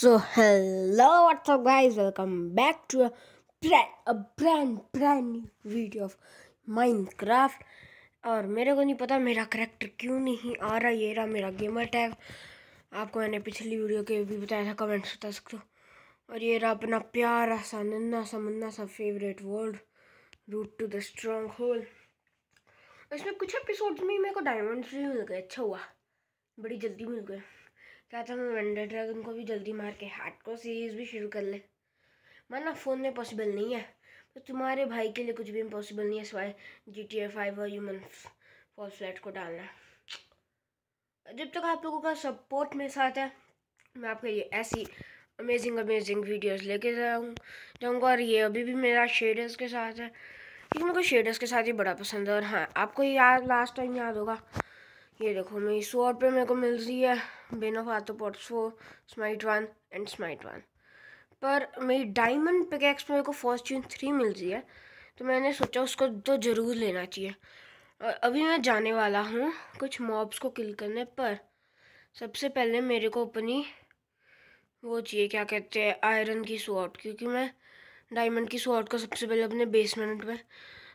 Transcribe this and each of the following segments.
So hello what's up guys welcome back to a brand brand video of Minecraft और मेरे को नहीं पता मेरा करेक्टर क्यों नहीं आ रहा ये रहा मेरा गेमर टैग आपको मैंने पिछली वीडियो के भी बताया था कमेंट्स बता सकते हो और ये रहा अपना प्यारा सा नन्ना सा मन्ना सा favourite world route to the stronghold इसमें कुछ एपिसोड्स में मेरे को डायमंड्स भी मिल गए अच्छा हुआ बड़ी जल्दी मिल गए क्या था मैं वेंडर ड्रैगन को भी जल्दी मार के हार्ड को सीरीज़ भी शुरू कर ले माना फ़ोन में पॉसिबल नहीं है तो तुम्हारे भाई के लिए कुछ भी इम्पॉसिबल नहीं है सिवाय जी टी ए फाइव और ह्यूमन फॉल फ्लैट को डालना जब तक आप लोगों का सपोर्ट मेरे साथ है मैं आपके लिए ऐसी अमेजिंग अमेजिंग वीडियोस लेके जाऊँ जाऊँगा और ये अभी भी मेरा शेडर्स के साथ है क्योंकि मेरे को शेडर्स के साथ ही बड़ा पसंद है और हाँ आपको याद लास्ट टाइम याद होगा ये देखो मेरी सौ रुपये मेरे को मिल रही है बिना फातो पॉट्स four smite one and smite one पर मेरी डायमंड पिकैक्स मेरे को फॉर्चून थ्री मिलती है तो मैंने सोचा उसको तो ज़रूर लेना चाहिए और अभी मैं जाने वाला हूँ कुछ मॉब्स को किल करने पर सबसे पहले मेरे को अपनी वो चाहिए क्या कहते हैं आयरन की स्वाट क्योंकि मैं डायमंड की स्वाट को सबसे पहले अपने बेसमेंट में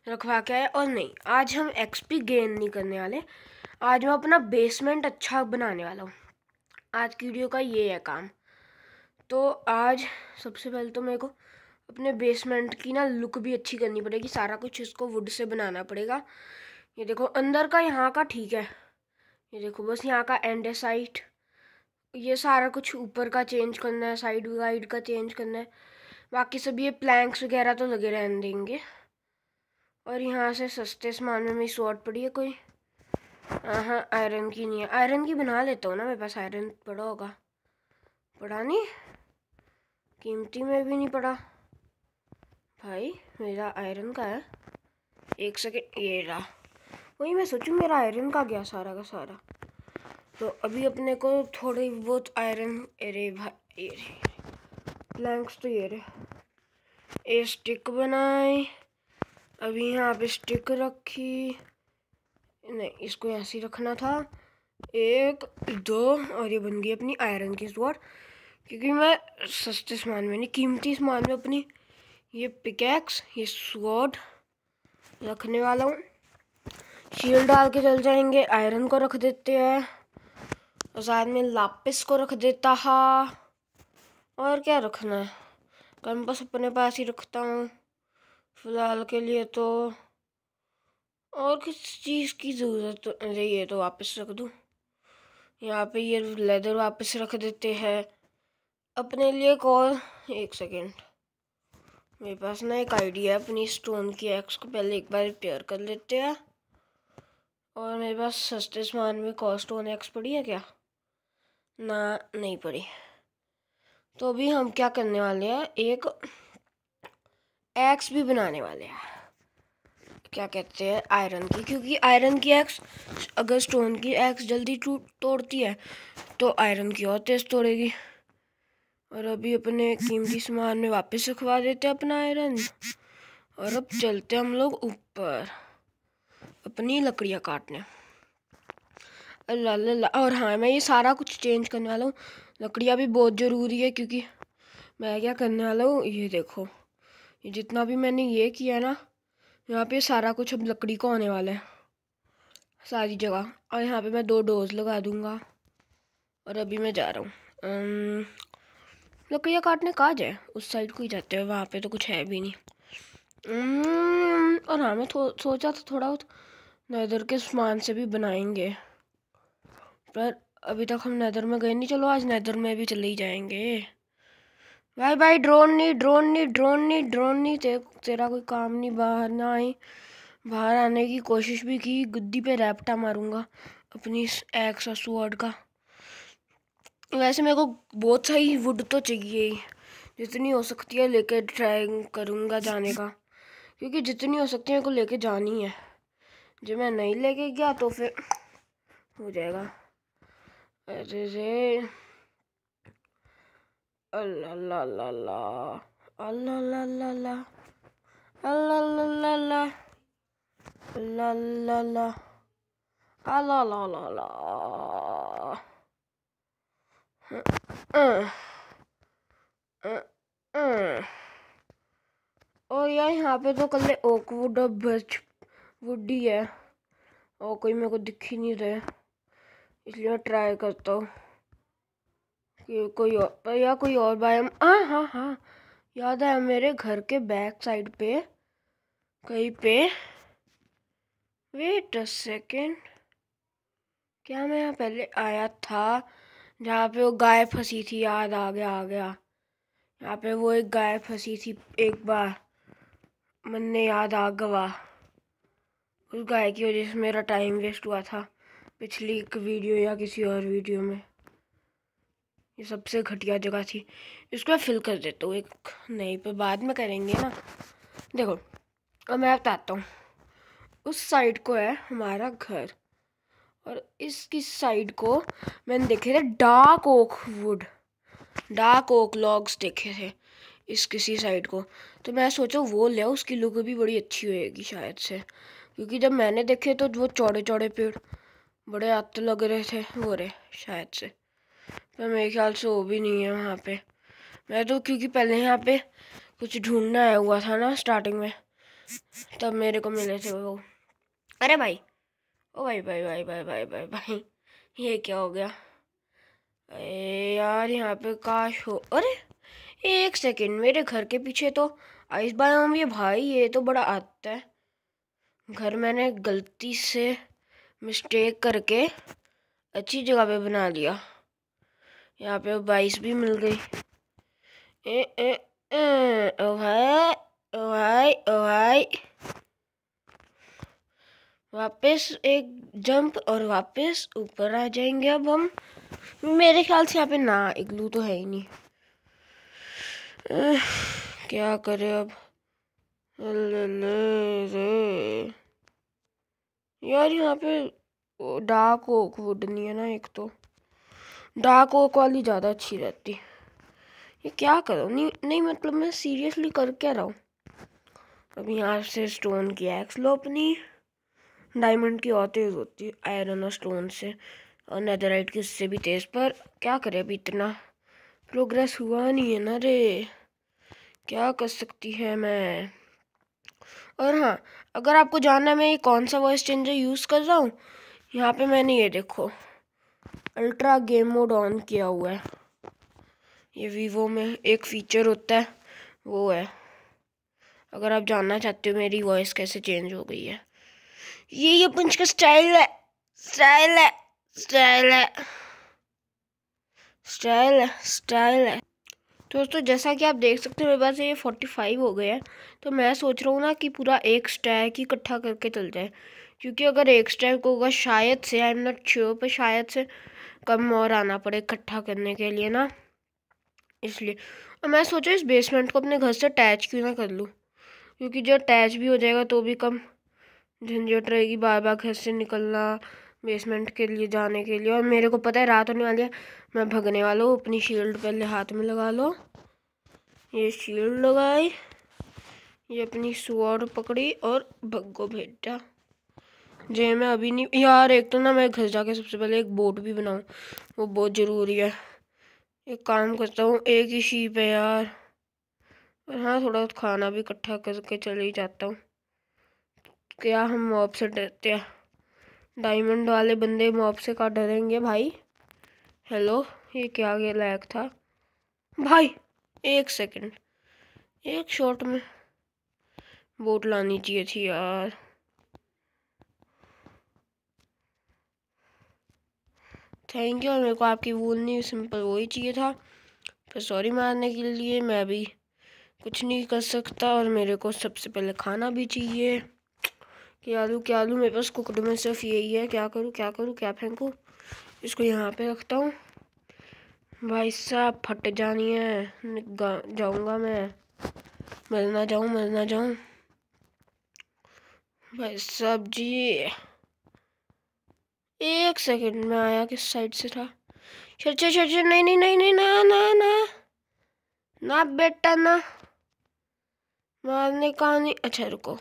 रखवा के आया और नहीं आज हम एक्सपी गेन नहीं करने वाले आज मैं अपना बेसमेंट अच्छा बनाने वाला हूँ आज की वीडियो का ये है काम तो आज सबसे पहले तो मेरे को अपने बेसमेंट की ना लुक भी अच्छी करनी पड़ेगी सारा कुछ इसको वुड से बनाना पड़ेगा ये देखो अंदर का यहाँ का ठीक है ये देखो बस यहाँ का एंड है साइट ये सारा कुछ ऊपर का चेंज करना है साइड वाइड का चेंज करना है बाकी सब ये प्लैंक्स वगैरह तो लगे रहने देंगे और यहाँ से सस्ते सामान में मेरी शॉर्ट पड़ी है कोई हाँ आयरन की नहीं है आयरन की बना लेता हूँ ना मेरे पास आयरन पड़ा होगा पड़ा नहीं कीमती में भी नहीं पड़ा भाई मेरा आयरन का है एक सेकेंड ये रहा वही मैं सोचूँ मेरा आयरन का गया सारा का सारा तो अभी अपने को थोड़ी बहुत आयरन अरे भाई प्लैंक्स तो ये रहे ए स्टिक बनाए अभी यहाँ पे स्टिक रखी नहीं इसको यहाँ से रखना था एक दो और ये बन गई अपनी आयरन की स्वार क्योंकि मैं सस्ते सामान में नहीं कीमती सामान में अपनी ये पिकैक्स ये स्वॉर्ड रखने वाला हूँ शील डाल के चल जाएंगे आयरन को रख देते हैं और साथ में लापिस को रख देता हा और क्या रखना है कम्पस अपने पास ही रखता हूँ फ़िलहाल के लिए तो और किस चीज़ की ज़रूरत तो अरे ये तो वापस रख दूँ यहाँ पे ये लेदर वापस रख देते हैं अपने लिए एक और एक सेकेंड मेरे पास ना एक आइडिया है अपनी स्टोन की एक्स को पहले एक बार रिपेयर कर लेते हैं और मेरे पास सस्ते सामान में कॉस्ट स्टोन एक्स पड़ी है क्या ना नहीं पड़ी तो अभी हम क्या करने वाले हैं एक एक्स भी बनाने वाले हैं क्या कहते हैं आयरन की क्योंकि आयरन की एक्स अगर स्टोन की एक्स जल्दी टूट तोड़ती है तो आयरन की और तेज़ तोड़ेगी और अभी अपने कीमती सामान में वापस रखवा देते हैं अपना आयरन और अब चलते हम लोग ऊपर अपनी लकड़ियाँ काटने अल्लाह अल्लाह और हाँ मैं ये सारा कुछ चेंज करने वाला हूँ लकड़ियाँ भी बहुत ज़रूरी है क्योंकि मैं क्या करने वाला हूँ ये देखो ये जितना भी मैंने ये किया ना यहाँ पे सारा कुछ अब लकड़ी का होने वाला है सारी जगह और यहाँ पे मैं दो डोज लगा दूँगा और अभी मैं जा रहा हूँ लकड़ियाँ काटने कहा जाए उस साइड को ही जाते हैं वहाँ पे तो कुछ है भी नहीं और हाँ मैं थो, सोचा था थोड़ा बहुत नैदर के सामान से भी बनाएंगे पर अभी तक हम नैदर में गए नहीं चलो आज नैदर में भी चले ही जाएंगे भाई भाई ड्रोन नहीं ड्रोन नहीं ड्रोन नहीं ड्रोन नहीं ते, तेरा कोई काम नहीं बाहर ना आई बाहर आने की कोशिश भी की गुद्दी पे रैपटा मारूंगा अपनी एक्स और स्वॉर्ड का वैसे मेरे को बहुत सही वुड तो चाहिए ही जितनी हो सकती है लेके ट्राई करूँगा जाने का क्योंकि जितनी हो सकती है मेरे को लेके जानी है जो मैं नहीं लेके गया तो फिर हो जाएगा अरे la la la la. और यार यहाँ पे तो कल ओक और बच वुडी है और कोई मेरे को दिख ही नहीं रहा इसलिए मैं ट्राई करता हूँ कोई और या कोई और बायम हाँ हाँ हाँ याद है मेरे घर के बैक साइड पे कहीं पे वेट अ सेकेंड क्या मैं यहाँ पहले आया था जहाँ पे वो गाय फंसी थी याद आ गया आ गया यहाँ पे वो एक गाय फंसी थी एक बार मन ने याद आ गवा उस गाय की वजह से मेरा टाइम वेस्ट हुआ था पिछली एक वीडियो या किसी और वीडियो में ये सबसे घटिया जगह थी इसको मैं फिल कर देता हूँ एक नहीं पर बाद में करेंगे ना देखो अब मैं बताता हूँ उस साइड को है हमारा घर और इसकी साइड को मैंने देखे थे dark oak wood dark oak logs देखे थे इस किसी साइड को तो मैं सोचा वो ले उसकी लुक भी बड़ी अच्छी होएगी शायद से क्योंकि जब मैंने देखे तो वो चौड़े चौड़े पेड़ बड़े आते लग रहे थे वो रहे शायद से पर मेरे ख्याल से वो भी नहीं है वहाँ पे मैं तो क्योंकि पहले यहाँ पे कुछ ढूंढना आया हुआ था ना स्टार्टिंग में तब मेरे को मिले थे वो अरे भाई ओ भाई भाई भाई भाई भाई भाई भाई ये क्या हो गया अरे यार यहाँ पे काश हो अरे एक सेकेंड मेरे घर के पीछे तो आइस बायोम ये भाई ये तो बड़ा आता है घर मैंने गलती से मिस्टेक करके अच्छी जगह पे बना लिया यहाँ पे बाईस भी मिल गई ए ए ए ओ भाई ओ भाई ओ भाई वापस एक जंप और वापस ऊपर आ जाएंगे अब हम मेरे ख्याल से यहाँ पे ना लू तो है ही नहीं ए, क्या करें अब ले ले रे यार यहाँ पे डार्क ओक वुड नहीं है ना एक तो डार्क ओक वाली ज़्यादा अच्छी रहती ये क्या करो नहीं नहीं मतलब मैं सीरियसली करके रहा हूँ अब यहाँ से स्टोन की एक्स लो अपनी डायमंड की और तेज़ होती है आयरन और स्टोन से और नैदराइट की उससे भी तेज़ पर क्या करे अभी इतना प्रोग्रेस हुआ नहीं है ना रे क्या कर सकती है मैं और हाँ अगर आपको जानना है मैं ये कौन सा वॉइस चेंजर यूज़ कर रहा हूँ यहाँ पे मैंने ये देखो अल्ट्रा गेम मोड ऑन किया हुआ है ये वीवो में एक फ़ीचर होता है वो है अगर आप जानना चाहते हो मेरी वॉइस कैसे चेंज हो गई है ये ये पंच का स्टाइल है स्टाइल है स्टाइल है स्टाइल है स्टाइल है दोस्तों जैसा कि आप देख सकते हो मेरे पास ये फोर्टी फाइव हो गया है तो मैं सोच रहा हूँ ना कि पूरा एक स्टैक ही इकट्ठा करके चल जाए क्योंकि अगर एक स्ट्राइक होगा शायद से आई एम नॉट श्योर पर शायद से कम और आना पड़े इकट्ठा करने के लिए ना इसलिए और मैं सोचा इस बेसमेंट को अपने घर से अटैच क्यों ना कर लूँ क्योंकि जो अटैच भी हो जाएगा तो भी कम झंझट रहेगी बार बार घर से निकलना बेसमेंट के लिए जाने के लिए और मेरे को पता है रात होने वाली है मैं भगने वाला हूँ अपनी शील्ड पहले हाथ में लगा लो ये शील्ड लगाई ये अपनी सुअर पकड़ी और भगो भेजा जे मैं अभी नहीं यार एक तो ना मैं घर जाके सबसे पहले एक बोट भी बनाऊँ वो बहुत ज़रूरी है एक काम करता हूँ एक ही शीप है यार और हाँ थोड़ा खाना भी इकट्ठा करके चले ही जाता हूँ क्या हम मॉब से डरते हैं डायमंड वाले बंदे मॉब से का डरेंगे भाई हेलो ये क्या गया लायक था भाई एक सेकंड एक शॉट में बोट लानी चाहिए थी यार थैंक यू और मेरे को आपकी भूल नहीं सिंपल वही चाहिए था पर सॉरी मारने के लिए मैं अभी कुछ नहीं कर सकता और मेरे को सबसे पहले खाना भी चाहिए कि आलू क्या आलू मेरे पास कुकड़ में सिर्फ यही है क्या करूँ क्या करूँ क्या फेंकूँ इसको यहाँ पे रखता हूँ भाई साहब फट जानी है जाऊँगा मैं मरना जाऊँ मरना जाऊँ भाई साहब जी एक सेकंड में आया किस साइड से था चर्चे चर्चे नहीं नहीं नहीं नहीं ना ना ना ना बेटा ना मारने का नहीं अच्छा रुको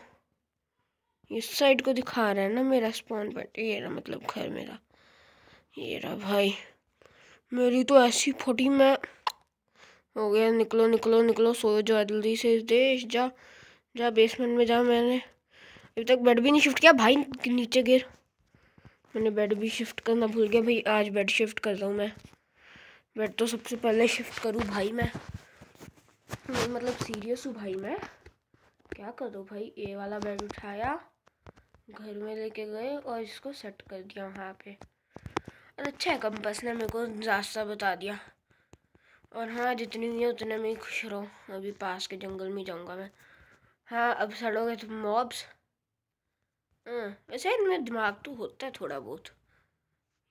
इस साइड को दिखा रहा है ना मेरा स्पॉन पॉइंट ये ना मतलब घर मेरा ये रहा भाई मेरी तो ऐसी फोटी मैं हो गया निकलो निकलो निकलो सो जाओ जल्दी से देश जा जा बेसमेंट में जा मैंने अभी तक बेड भी नहीं शिफ्ट किया भाई नीचे गिर मैंने बेड भी शिफ्ट करना भूल गया भाई आज बेड शिफ्ट कर रहा हूँ मैं बेड तो सबसे पहले शिफ्ट करूँ भाई मैं नहीं मतलब सीरियस हूँ भाई मैं क्या करूँ भाई ये वाला बेड उठाया घर में लेके गए और इसको सेट कर दिया वहाँ पे और अच्छा है कंपस ने मेरे को रास्ता बता दिया और हाँ जितनी हुई है उतने में ही खुश रहो अभी पास के जंगल में जाऊँगा मैं हाँ अब सड़ोगे तो मॉब्स हाँ इनमें दिमाग तो होता है थोड़ा बहुत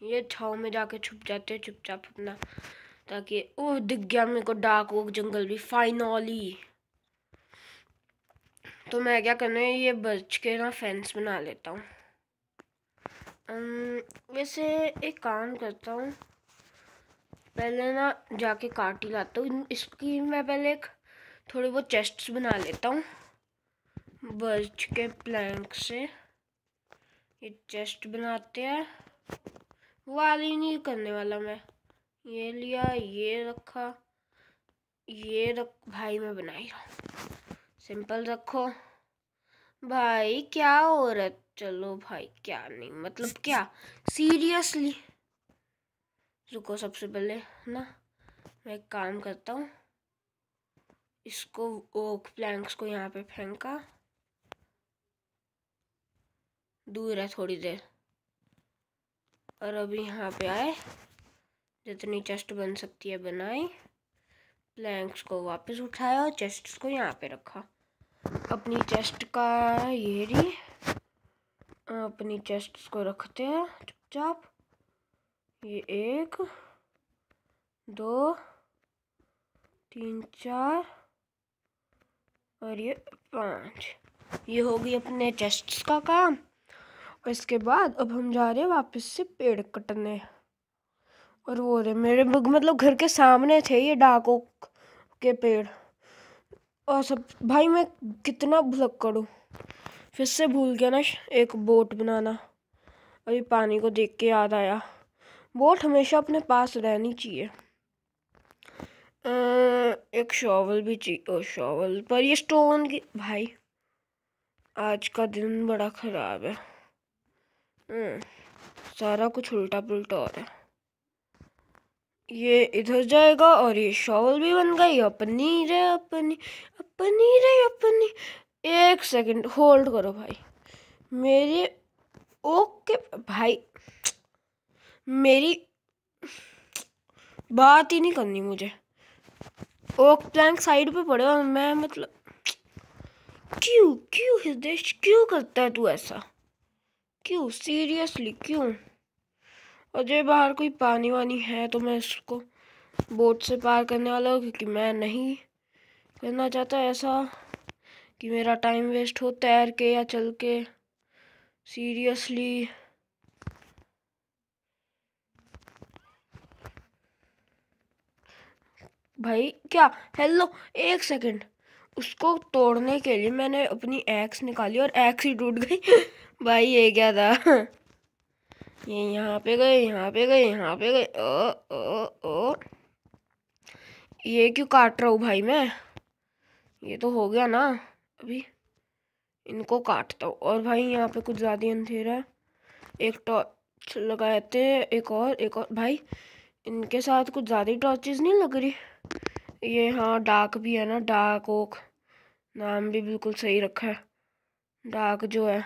ये छाव में जाके छुप जाते हैं चुपचाप अपना ताकि ओह दिख गया मेरे को डार्क वोक जंगल भी फाइनली तो मैं क्या करना है ये बच के ना फेंस बना लेता हूँ वैसे एक काम करता हूँ पहले ना जाके काट ही लाता हूँ इसकी मैं पहले एक थोड़ी बहुत चेस्ट्स बना लेता हूँ बर्च के प्लैंक से ये चेस्ट बनाते हैं वाली नहीं करने वाला मैं ये लिया ये रखा ये रख भाई मैं बना ही रहा सिंपल रखो भाई क्या हो रहा है चलो भाई क्या नहीं मतलब क्या सीरियसली रुको सबसे पहले ना मैं काम करता हूँ इसको ओक प्लैंक्स को यहाँ पे फेंका दूर है थोड़ी देर और अभी यहाँ पे आए जितनी चेस्ट बन सकती है बनाई प्लैंक्स को वापस उठाया और चेस्ट को यहाँ पे रखा अपनी चेस्ट का ये री हाँ, अपनी चेस्ट को रखते हैं चुपचाप ये एक दो तीन चार और ये पाँच ये होगी अपने चेस्ट का काम और इसके बाद अब हम जा रहे हैं वापस से पेड़ कटने और वो रहे मेरे मतलब घर के सामने थे ये डाकों के पेड़ और सब भाई मैं कितना भुलक करूँ फिर से भूल गया ना एक बोट बनाना अभी पानी को देख के याद आया बोट हमेशा अपने पास रहनी चाहिए एक शॉवल भी चाहिए और शॉवल पर ये स्टोन की भाई आज का दिन बड़ा ख़राब है हम्म। सारा कुछ उल्टा पुलटा हो रहा है ये इधर जाएगा और ये शॉवल भी बन गई अपनी पनीर है अपनी पनीर है अपनी एक सेकंड होल्ड करो भाई मेरे ओके भाई मेरी बात ही नहीं करनी मुझे ओक प्लैंक साइड पे पड़े और मैं मतलब क्यों क्यों हृदय क्यों करता है तू ऐसा क्यों सीरियसली क्यों अजय बाहर कोई पानी वानी है तो मैं इसको बोट से पार करने वाला हूँ क्योंकि मैं नहीं करना चाहता ऐसा कि मेरा टाइम वेस्ट हो तैर के या चल के सीरियसली भाई क्या हेलो एक सेकंड उसको तोड़ने के लिए मैंने अपनी एक्स निकाली और एक्स ही टूट गई भाई ये क्या था ये यहाँ पे गए यहाँ पे गए यहाँ पे गए ओ ओ ओ ये क्यों काट रहा हूँ भाई मैं ये तो हो गया ना अभी इनको काटता हूँ और भाई यहाँ पे कुछ ज़्यादा अंधेरा एक टॉर्च लगाए थे एक और एक और भाई इनके साथ कुछ ज़्यादा टॉर्चेज नहीं लग रही ये हाँ डाक भी है ना डाक ओक नाम भी बिल्कुल सही रखा है डाक जो है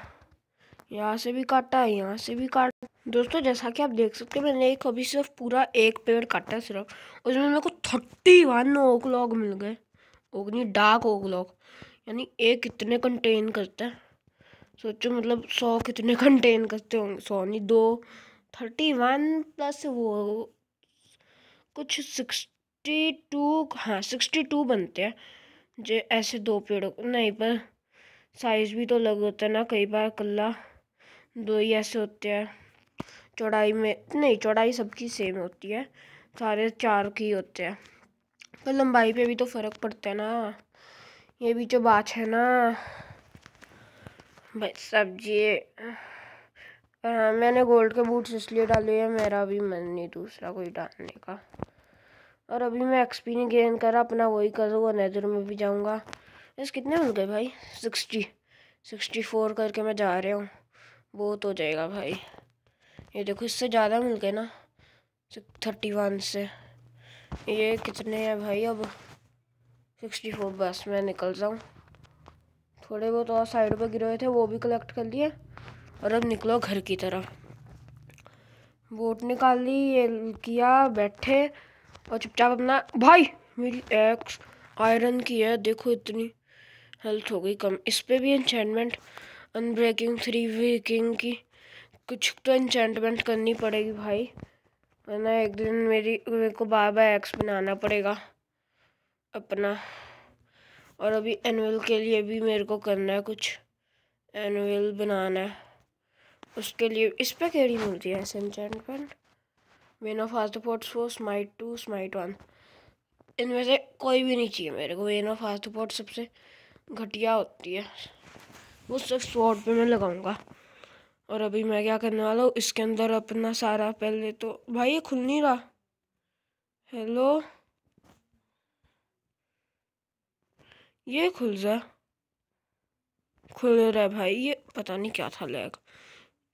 यहाँ से भी काटा है यहाँ से भी काटा दोस्तों जैसा कि आप देख सकते हैं मैंने एक अभी सिर्फ पूरा एक पेड़ काटा है सिर्फ उसमें मेरे को थर्टी वन ओक लॉग मिल गए ओक नहीं डाक ओक लॉग यानी एक कितने कंटेन करता है सोचो मतलब सौ कितने कंटेन करते होंगे सौ नहीं दो थर्टी वन प्लस वो कुछ सिक्स सिक्सटी टू हाँ सिक्सटी टू बनते हैं जो ऐसे दो पेड़ों नहीं पर साइज़ भी तो अलग होता है ना कई बार कल्ला दो ही ऐसे होते हैं चौड़ाई में नहीं चौड़ाई सबकी सेम होती है सारे चार की होते हैं पर लंबाई पे भी तो फ़र्क पड़ता है ना ये भी जो बात है ना भाई सब्जी हाँ, मैंने गोल्ड के बूट्स इसलिए डाले हैं मेरा भी मन नहीं दूसरा कोई डालने का और अभी मैं एक्सपीरियंस गेन करा अपना वही करूँगा नैदर में भी जाऊँगा बस कितने मिल गए भाई सिक्सटी सिक्सटी फोर करके मैं जा रहा हूँ बहुत हो जाएगा भाई ये देखो इससे ज़्यादा मिल गए ना थर्टी वन से ये कितने हैं भाई अब सिक्सटी फोर बस मैं निकल जाऊँ थोड़े बहुत और साइड पर गिरे हुए थे वो भी कलेक्ट कर लिए और अब निकलो घर की तरफ बोट निकाल ली ये किया बैठे और चुपचाप अपना भाई मेरी एक्स आयरन की है देखो इतनी हेल्थ हो गई कम इस पर भी इंचमेंट अनब्रेकिंग थ्री वीकिंग की कुछ तो इंचेंटमेंट करनी पड़ेगी भाई वरना एक दिन मेरी मेरे को बार बार एक्स बनाना पड़ेगा अपना और अभी एनुअल के लिए भी मेरे को करना है कुछ एनुअल बनाना है उसके लिए इस पर केड़ी मिलती है ऐसे enchantment bane of fast fort four smite two smite one इनमें से कोई भी नहीं चाहिए मेरे को वेन ऑफ फास्ट फोर्ट सबसे घटिया होती है वो सिर्फ स्वॉर्ड पे मैं लगाऊंगा और अभी मैं क्या करने वाला हूँ इसके अंदर अपना सारा पहले तो भाई ये खुल नहीं रहा हेलो ये खुल जा खुल रहा है भाई ये पता नहीं क्या था लैग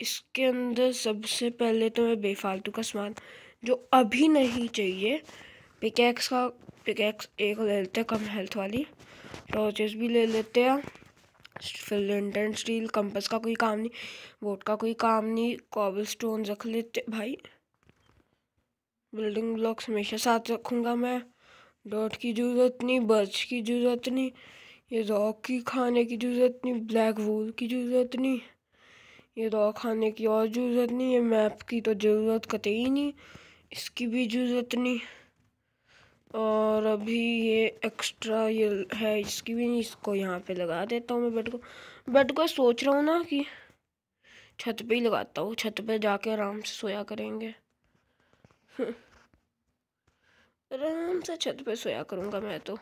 इसके अंदर सबसे पहले तो मैं बेफालतू का सामान जो अभी नहीं चाहिए पिकैक्स का पिकैक्स एक ले लेते हैं कम हेल्थ वाली टॉर्चेस भी ले लेते हैं फिलेंट एंड स्टील कंपस का कोई काम नहीं वोट का कोई काम नहीं कॉबल स्टोन रख लेते भाई बिल्डिंग ब्लॉक्स हमेशा साथ रखूँगा मैं डॉट की जरूरत नहीं बर्च की जरूरत नहीं ये रॉक की खाने की जरूरत नहीं ब्लैक वूल की जरूरत नहीं ये दवा खाने की और ज़रूरत नहीं है मैप की तो ज़रूरत कतई नहीं इसकी भी ज़रूरत नहीं और अभी ये एक्स्ट्रा ये है इसकी भी नहीं इसको यहाँ पे लगा देता हूँ मैं बेड को बेड को सोच रहा हूँ ना कि छत पे ही लगाता हूँ छत पे जाके आराम से सोया करेंगे आराम से छत पे सोया करूँगा मैं तो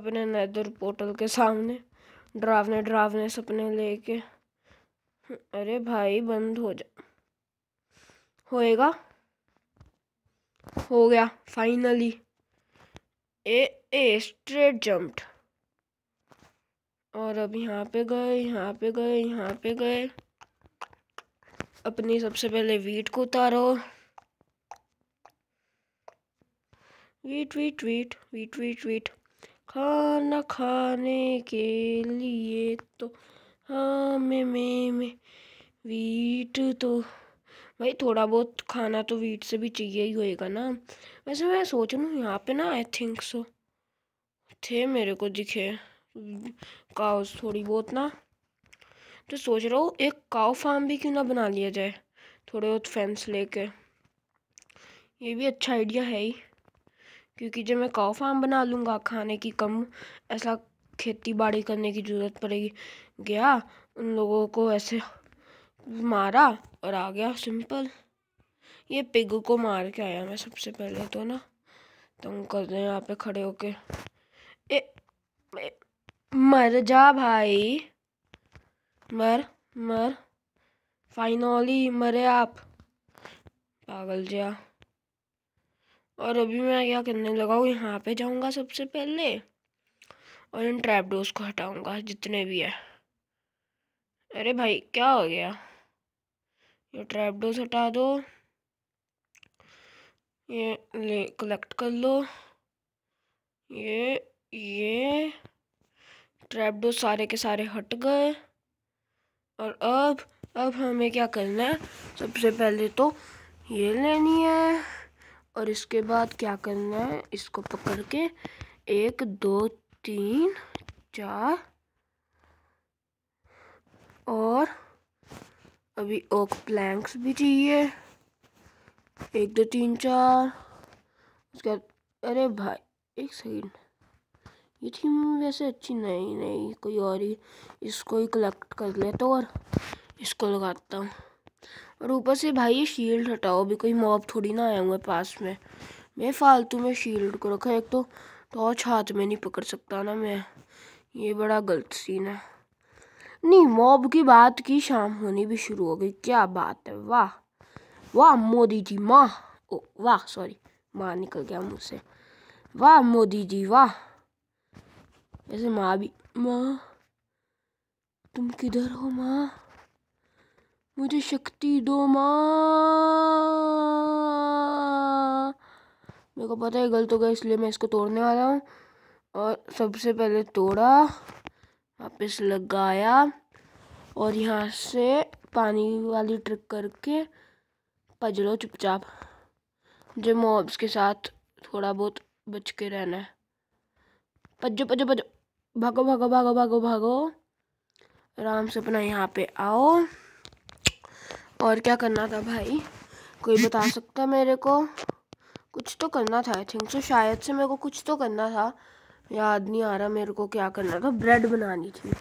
अपने नैदर पोर्टल के सामने डरावने डरावने सपने लेके अरे भाई बंद हो जा होएगा हो गया finally a a straight jumped और अब यहाँ पे गए यहाँ पे गए यहाँ पे गए अपनी सबसे पहले वीट को उतारो wheat wheat wheat wheat wheat wheat खाना खाने के लिए तो हाँ मैं मैं मैं वीट तो भाई थोड़ा बहुत खाना तो वीट से भी चाहिए ही होएगा ना वैसे मैं सोच रहा हूँ यहाँ पे ना आई थिंक सो थे मेरे को दिखे काउस थोड़ी बहुत ना तो सोच रहा हूँ एक काउ फार्म भी क्यों ना बना लिया जाए थोड़े बहुत फैंस लेके ये भी अच्छा आइडिया है ही क्योंकि जब मैं काउ फार्म बना लूँगा खाने की कम ऐसा खेती बाड़ी करने की ज़रूरत पड़ेगी गया उन लोगों को ऐसे मारा और आ गया सिंपल ये पिग को मार के आया मैं सबसे पहले तो ना तुम कर रहे यहाँ पे खड़े होके ए, ए मर जा भाई मर मर फाइनली मरे आप पागल जा और अभी मैं क्या करने लगा हूँ यहाँ पे जाऊँगा सबसे पहले और इन ट्रैप डोर्स को हटाऊंगा जितने भी है अरे भाई क्या हो गया ये ट्रैप डोर्स हटा दो ये ले कलेक्ट कर लो ये ये ट्रैप सारे के सारे हट गए और अब अब हमें क्या करना है सबसे पहले तो ये लेनी है और इसके बाद क्या करना है इसको पकड़ के एक दो तीन चार और अभी ओक प्लैंक्स भी चाहिए एक दो तीन चार उसके बाद अरे भाई एक सेकेंड ये थी वैसे अच्छी नहीं नहीं कोई और ही इसको ही कलेक्ट कर लेता तो और इसको लगाता हूँ और ऊपर से भाई ये शील्ड हटाओ अभी कोई मॉब थोड़ी ना आया हुआ पास में मैं फालतू में शील्ड को रखा एक तो टॉर्च हाथ में नहीं पकड़ सकता ना मैं ये बड़ा गलत सीन है नहीं मॉब की बात की शाम होनी भी शुरू हो गई क्या बात है वाह वाह मोदी जी माँ ओ वाह सॉरी माँ निकल गया मुझसे वाह मोदी जी वाह ऐसे माँ भी माँ तुम किधर हो माँ मुझे शक्ति दो माँ मेरे को पता है गलत हो गया इसलिए मैं इसको तोड़ने वाला हूँ और सबसे पहले तोड़ा वापस लगाया और यहाँ से पानी वाली ट्रिक करके पजलो चुपचाप जो मॉब्स के साथ थोड़ा बहुत बच के रहना है पजो पजो पजो भागो भागो भागो भागो भागो आराम से अपना यहाँ पे आओ और क्या करना था भाई कोई बता सकता मेरे को कुछ तो करना था आई थिंक सो शायद से मेरे को कुछ तो करना था याद नहीं आ रहा मेरे को क्या करना था ब्रेड बनानी थी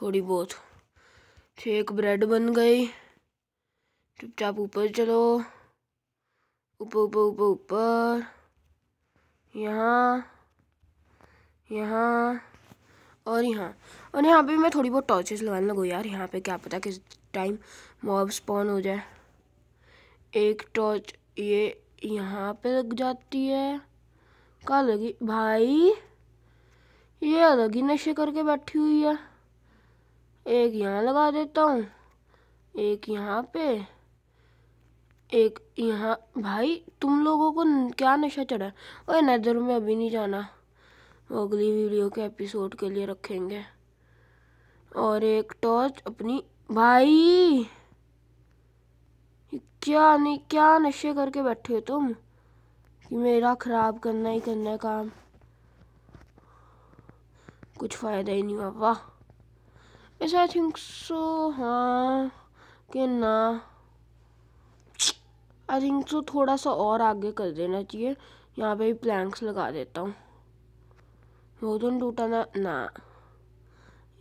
थोड़ी बहुत तो एक ब्रेड बन गई चुपचाप ऊपर चलो ऊपर ऊपर ऊपर ऊपर यहाँ यहाँ और यहाँ और यहाँ पे मैं थोड़ी बहुत टॉर्चेस लगाने लगूँ यार यहाँ पे क्या पता किस टाइम मॉब स्पॉन हो जाए एक टॉर्च ये यहाँ पे लग जाती है कहा लगी भाई ये अलग ही नशे करके बैठी हुई है एक यहाँ लगा देता हूँ एक यहाँ पे एक यहाँ भाई तुम लोगों को क्या नशा चढ़ा है और नज़र में अभी नहीं जाना वो अगली वीडियो के एपिसोड के लिए रखेंगे और एक टॉर्च अपनी भाई क्या नहीं क्या नशे करके बैठे हो तुम कि मेरा खराब करना ही करना है काम कुछ फ़ायदा ही नहीं हुआ वाह ऐसा आई थिंक सो हाँ कि ना आई थिंक सो थोड़ा सा और आगे कर देना चाहिए यहाँ पे भी प्लैंक्स लगा देता हूँ वो तो टूटा ना ना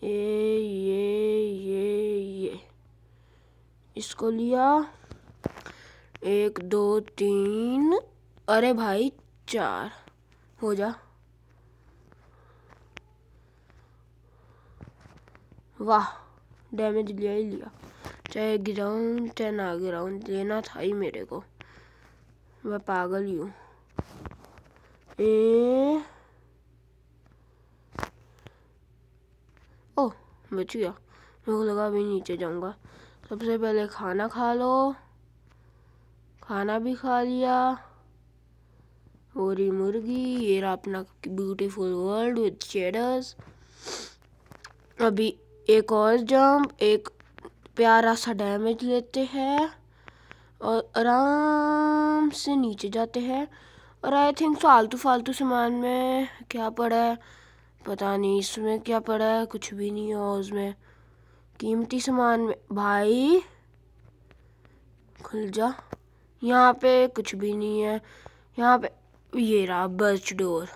ये ये ये ये इसको लिया एक दो तीन अरे भाई चार हो जा वाह डैमेज लिया ही लिया चाहे ग्राउंड चाहे ना ग्राउंड लेना था ही मेरे को मैं पागल ही हूँ ए... ओ बच गया मेरे को लगा अभी नीचे जाऊँगा सबसे पहले खाना खा लो खाना भी खा लिया और ये मुर्गी ये रहा अपना ब्यूटीफुल वर्ल्ड विद शेडर्स अभी एक और जंप एक प्यारा सा डैमेज लेते हैं और आराम से नीचे जाते हैं और आई थिंक फालतू फालतू सामान में क्या पड़ा है पता नहीं इसमें क्या पड़ा है कुछ भी नहीं हो उसमें कीमती सामान में भाई खुल जा यहाँ पे कुछ भी नहीं है यहाँ पे ये रहा बर्च डोर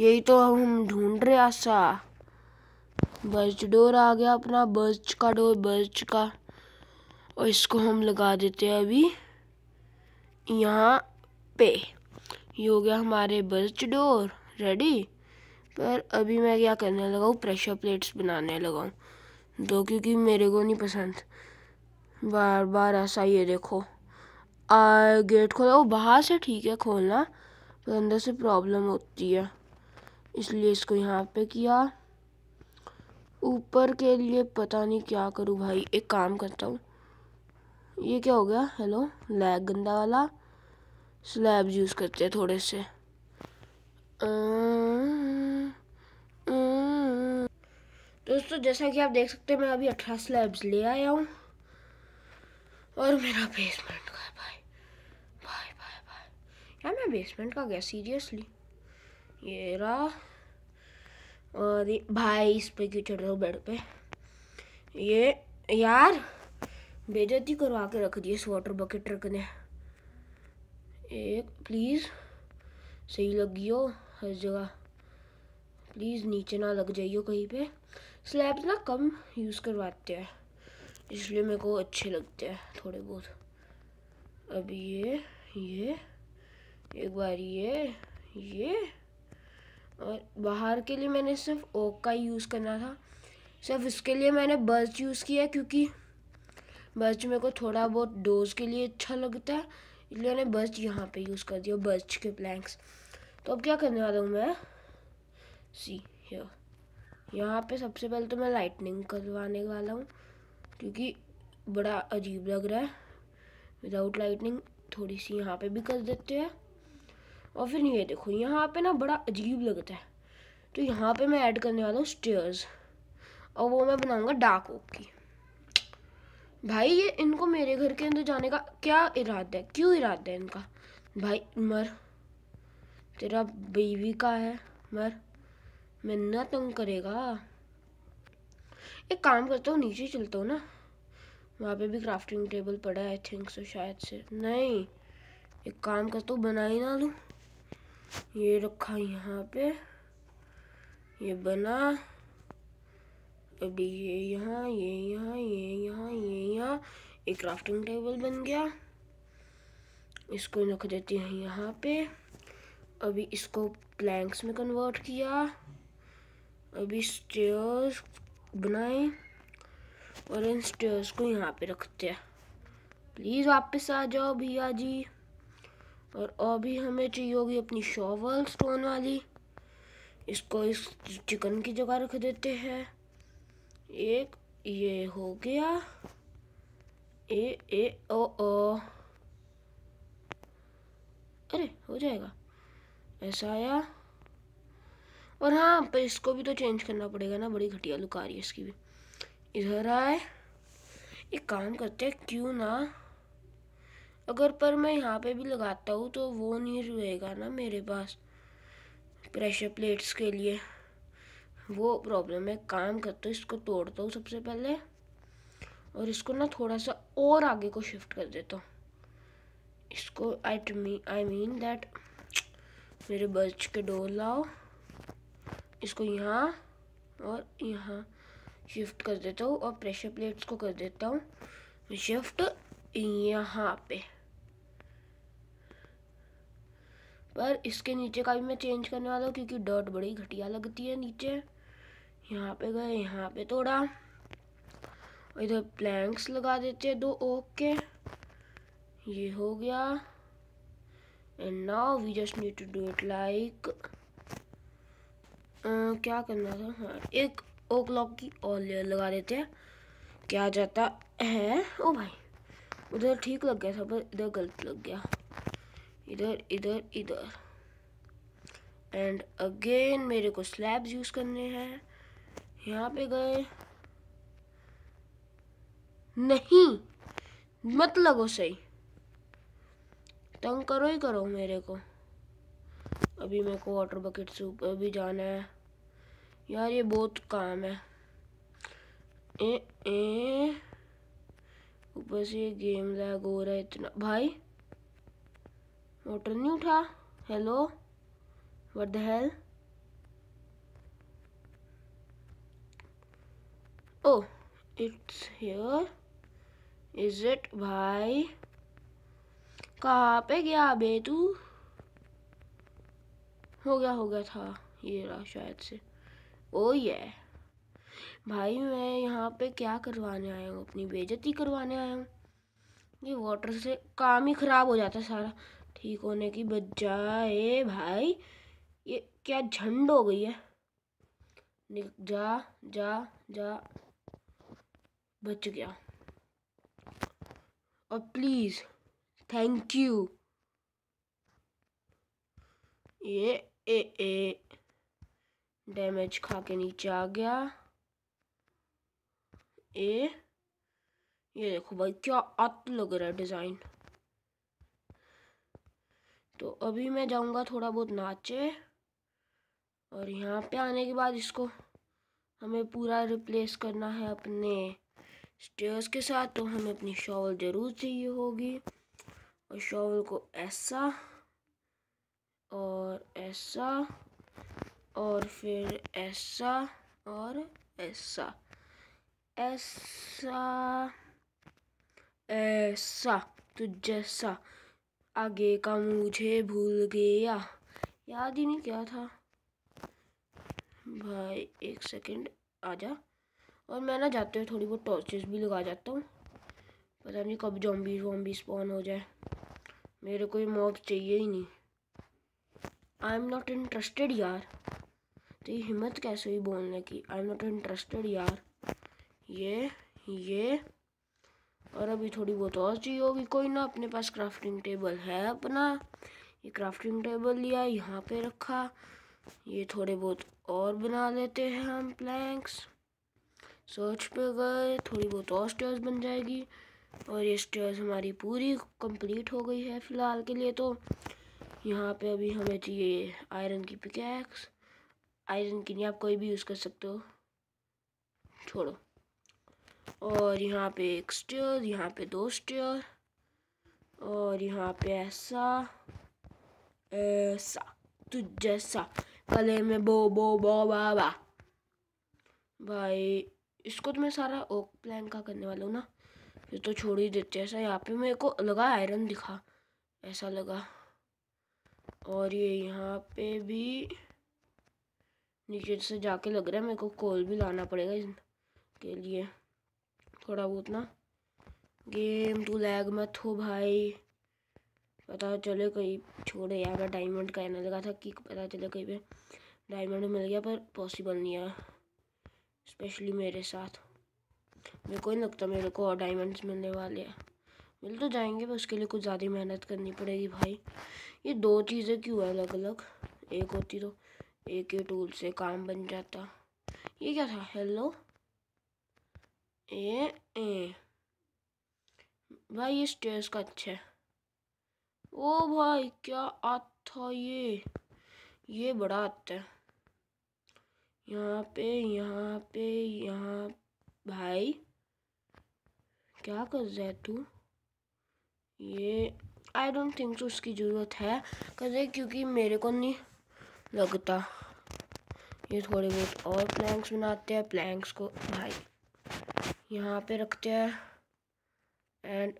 यही तो हम ढूंढ रहे आशा बर्च डोर आ गया अपना बर्च का डोर बर्च का और इसको हम लगा देते हैं अभी यहाँ पे ये हो गया हमारे बर्च डोर रेडी पर अभी मैं क्या करने लगाऊँ प्रेशर प्लेट्स बनाने लगाऊँ दो क्योंकि मेरे को नहीं पसंद बार बार ऐसा ये देखो आ, गेट खोला वो बाहर से ठीक है खोलना पर अंदर से प्रॉब्लम होती है इसलिए इसको यहाँ पे किया ऊपर के लिए पता नहीं क्या करूँ भाई एक काम करता हूँ ये क्या हो गया हेलो लैग गंदा वाला स्लैब यूज़ करते हैं थोड़े से दोस्तों जैसा कि आप देख सकते हैं मैं अभी अठारह स्लैब्स ले आया हूँ और मेरा बेसमेंट का भाई क्या हाँ, मैं बेसमेंट का गया सीरियसली ये रहा और भाई इस पे क्यों चढ़ रहा हो बेड पे ये यार बेजती करवा के रख दिए इस वाटर बकेट ट्रक ने एक प्लीज़ सही लगी हो हर जगह प्लीज़ नीचे ना लग जाइयो कहीं पे स्लैब्स ना कम यूज़ करवाते हैं इसलिए मेरे को अच्छे लगते हैं थोड़े बहुत अब ये ये एक बार ये ये और बाहर के लिए मैंने सिर्फ ओक का यूज़ करना था सिर्फ इसके लिए मैंने बर्च यूज़ किया क्योंकि बर्च मेरे को थोड़ा बहुत डोज के लिए अच्छा लगता है इसलिए मैंने बर्च यहाँ पे यूज़ कर दिया बर्च के प्लैंक्स तो अब क्या करने वाला हूँ मैं सी हियर यहाँ पे सबसे पहले तो मैं लाइटनिंग करवाने वाला हूँ क्योंकि बड़ा अजीब लग रहा है विदाउट लाइटनिंग थोड़ी सी यहाँ पे भी कर देते हैं और फिर ये देखो यहाँ पे ना बड़ा अजीब लगता है तो यहाँ पे मैं ऐड करने वाला हूँ स्टेयर्स और वो मैं बनाऊँगा डार्क ओक की भाई ये इनको मेरे घर के अंदर जाने का क्या इरादा है क्यों इरादा है इनका भाई मर तेरा बीवी का है मर मैं ना तंग करेगा एक काम करता हूँ नीचे चलता हूँ ना वहाँ पे भी क्राफ्टिंग टेबल पड़ा है आई थिंक सो शायद से नहीं एक काम करता हूँ बना ही ना लूँ ये रखा यहाँ पे ये बना अभी ये यहाँ ये यहाँ ये यहाँ ये यहाँ एक क्राफ्टिंग टेबल बन गया इसको रख देते हैं यहाँ पे अभी इसको प्लैंक्स में कन्वर्ट किया अभी स्टेयर्स बनाए और इन स्टेयर्स को यहाँ पे रखते हैं प्लीज़ वापस आ जाओ भैया जी और अभी हमें चाहिए होगी अपनी शॉवल स्टोन वाली इसको इस चिकन की जगह रख देते हैं एक ये हो गया ए ए ओ ओ अरे हो जाएगा ऐसा आया और हाँ पर इसको भी तो चेंज करना पड़ेगा ना बड़ी घटिया लुक आ रही है इसकी भी इधर आए एक काम करते हैं क्यों ना अगर पर मैं यहाँ पे भी लगाता हूँ तो वो नहीं रहेगा ना मेरे पास प्रेशर प्लेट्स के लिए वो प्रॉब्लम है काम करता हूँ इसको तोड़ता हूँ सबसे पहले और इसको ना थोड़ा सा और आगे को शिफ्ट कर देता हूँ इसको आई आई मीन दैट मेरे बच के डोर लाओ इसको यहाँ और यहाँ शिफ्ट कर देता हूँ और प्रेशर प्लेट्स को कर देता हूँ शिफ्ट यहाँ पे पर इसके नीचे का भी मैं चेंज करने वाला हूँ क्योंकि डॉट बड़ी घटिया लगती है नीचे यहाँ पे गए यहाँ पे थोड़ा इधर प्लैंक्स लगा देते हैं दो ओके ये हो गया and now we just need to do it like क्या करना था हाँ एक ओ क्लॉक की और लेयर लगा देते हैं क्या जाता है ओ भाई उधर ठीक लग गया था पर इधर गलत लग गया इधर इधर इधर एंड अगेन मेरे को स्लैब्स यूज़ करने हैं यहाँ पे गए नहीं मत लगो सही तंग करो ही करो मेरे को अभी मेरे को वाटर बकेट से ऊपर भी जाना है यार ये बहुत काम है ए ए ऊपर से ये गेम लैग हो रहा है इतना भाई मोटर नहीं उठा hello what the hell oh it's here is it भाई कहाँ पे गया तू हो गया हो गया था ये रहा शायद से ओ oh, ये भाई मैं यहाँ पे क्या करवाने आया हूँ अपनी बेजती करवाने आया हूँ ये वाटर से काम ही ख़राब हो जाता है सारा ठीक होने की बजाय भाई ये क्या झंड हो गई है जा जा जा बच गया और प्लीज़ थैंक यू ये ए ए डैमेज खा के नीचे आ गया ए ये देखो भाई क्या अत लग रहा है डिज़ाइन तो अभी मैं जाऊंगा थोड़ा बहुत नाचे और यहाँ पे आने के बाद इसको हमें पूरा रिप्लेस करना है अपने स्टेयर्स के साथ तो हमें अपनी शॉवल ज़रूर चाहिए होगी और शॉवल को ऐसा और ऐसा और फिर ऐसा और ऐसा ऐसा ऐसा तो जैसा आगे का मुझे भूल गया याद ही नहीं क्या था भाई एक सेकंड आजा और मैं ना जाते हुए थोड़ी बहुत टॉर्चेस भी लगा जाता हूँ पता नहीं कब जॉम्बी वॉम्बी स्पॉन हो जाए मेरे को ये मॉब चाहिए ही नहीं आई एम नॉट इंटरेस्टेड यार तो ये हिम्मत कैसे हुई बोलने की आई एम नॉट इंटरेस्टेड यार ये ये और अभी थोड़ी बहुत और चाहिए होगी कोई ना अपने पास क्राफ्टिंग टेबल है अपना ये क्राफ्टिंग टेबल लिया यहाँ पे रखा ये थोड़े बहुत और बना लेते हैं हम प्लैंक्स सर्च पे गए थोड़ी बहुत और स्टेयर्स बन जाएगी और ये स्टेयर्स हमारी पूरी कंप्लीट हो गई है फ़िलहाल के लिए तो यहाँ पे अभी हमें चाहिए आयरन की पिकैक्स आयरन की नहीं आप कोई भी यूज़ कर सकते हो छोड़ो और यहाँ पे एक स्टेयर यहाँ पे दो स्टेयर और यहाँ पे ऐसा ऐसा तो जैसा कले में बो बो बो बा बा भाई इसको तो मैं सारा ओक प्लान का करने वाला हूँ ना फिर तो छोड़ ही देते ऐसा यहाँ पे मेरे को लगा आयरन दिखा ऐसा लगा और ये यहाँ पे भी नीचे से जाके लग रहा है मेरे को कोल भी लाना पड़ेगा के लिए थोड़ा बहुत ना गेम तू लैग मत हो भाई पता चले कहीं छोड़े यार मैं डायमंड का कहने लगा था कि पता चले कहीं पे डायमंड मिल गया पर पॉसिबल नहीं है स्पेशली मेरे साथ मेरे को नहीं लगता मेरे को और डायमंड्स मिलने वाले हैं मिल तो जाएंगे पर उसके लिए कुछ ज़्यादा मेहनत करनी पड़ेगी भाई ये दो चीज़ें क्यों है अलग अलग एक होती तो एक ही टूल से काम बन जाता ये क्या था हेलो ए ए भाई ये स्टेज का अच्छा है ओ भाई क्या आता ये ये बड़ा आता है यहाँ पे यहाँ पे यहाँ भाई क्या कर रहा है तू ये आई डोंट थिंक तो उसकी ज़रूरत है करे क्योंकि मेरे को नहीं लगता ये थोड़े बहुत और प्लैंक्स बनाते हैं प्लैंक्स को भाई यहाँ पे रखते हैं एंड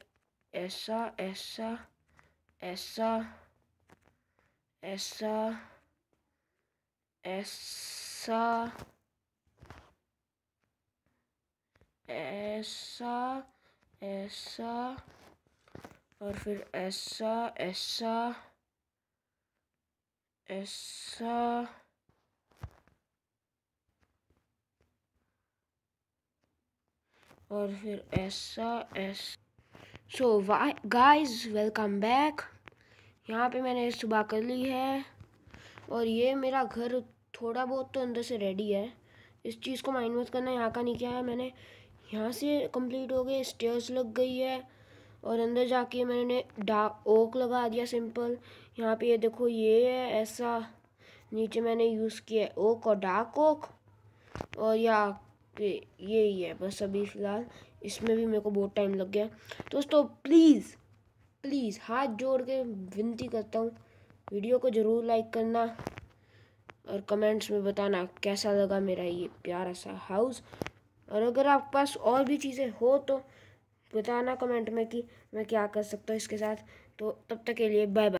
ऐसा ऐसा ऐसा ऐसा ऐसा ऐसा ऐसा और फिर ऐसा ऐसा ऐसा और फिर ऐसा ऐसा so why guys welcome back यहाँ पे मैंने सुबह कर ली है और ये मेरा घर थोड़ा बहुत तो अंदर से रेडी है इस चीज़ को माइंड मत करना यहाँ का नहीं किया है मैंने यहाँ से कंप्लीट हो गए स्टेयर्स लग गई है और अंदर जाके मैंने डा ओक लगा दिया सिंपल यहाँ पे ये देखो ये है ऐसा नीचे मैंने यूज़ किया है ओक और डार्क ओक और या पे ये ही है बस अभी फ़िलहाल इसमें भी मेरे को बहुत टाइम लग गया दोस्तों प्लीज़ प्लीज़ हाथ जोड़ के विनती करता हूँ वीडियो को ज़रूर लाइक करना और कमेंट्स में बताना कैसा लगा मेरा ये प्यारा सा हाउस और अगर आपके पास और भी चीज़ें हो तो बताना कमेंट में कि मैं क्या कर सकता हूँ इसके साथ तो तब तक के लिए बाय बाय